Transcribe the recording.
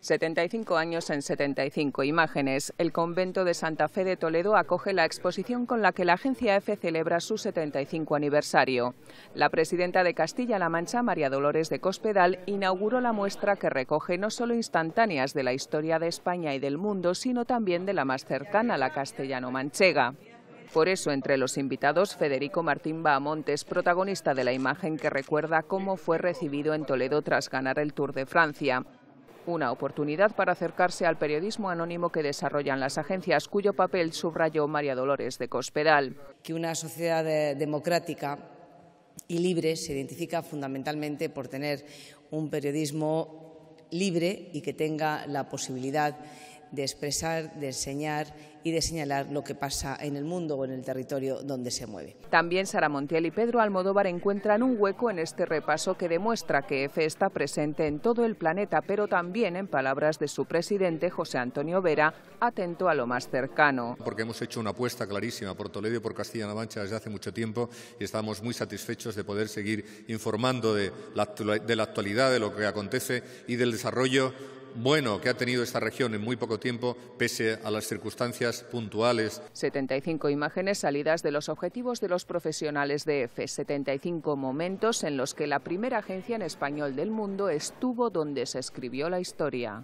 75 años en 75 imágenes. El convento de Santa Fe de Toledo acoge la exposición con la que la agencia EFE celebra su 75 aniversario. La presidenta de Castilla-La Mancha, María Dolores de Cospedal, inauguró la muestra que recoge no solo instantáneas de la historia de España y del mundo, sino también de la más cercana, la castellano-manchega. Por eso, entre los invitados, Federico Martín Bahamontes, protagonista de la imagen que recuerda cómo fue recibido en Toledo tras ganar el Tour de Francia una oportunidad para acercarse al periodismo anónimo que desarrollan las agencias, cuyo papel subrayó María Dolores de Cospedal. Que una sociedad eh, democrática y libre se identifica fundamentalmente por tener un periodismo libre y que tenga la posibilidad de expresar, de enseñar y de señalar lo que pasa en el mundo o en el territorio donde se mueve. También Sara Montiel y Pedro Almodóvar encuentran un hueco en este repaso que demuestra que EFE está presente en todo el planeta, pero también en palabras de su presidente José Antonio Vera, atento a lo más cercano. Porque hemos hecho una apuesta clarísima por Toledo y por Castilla-La Mancha desde hace mucho tiempo y estamos muy satisfechos de poder seguir informando de la, actualidad, de lo que acontece y del desarrollo bueno que ha tenido esta región en muy poco tiempo, pese a las circunstancias puntuales. 75 imágenes salidas de los objetivos de los profesionales de EFE, 75 e. momentos en los que la primera agencia en español del mundo estuvo donde se escribió la historia.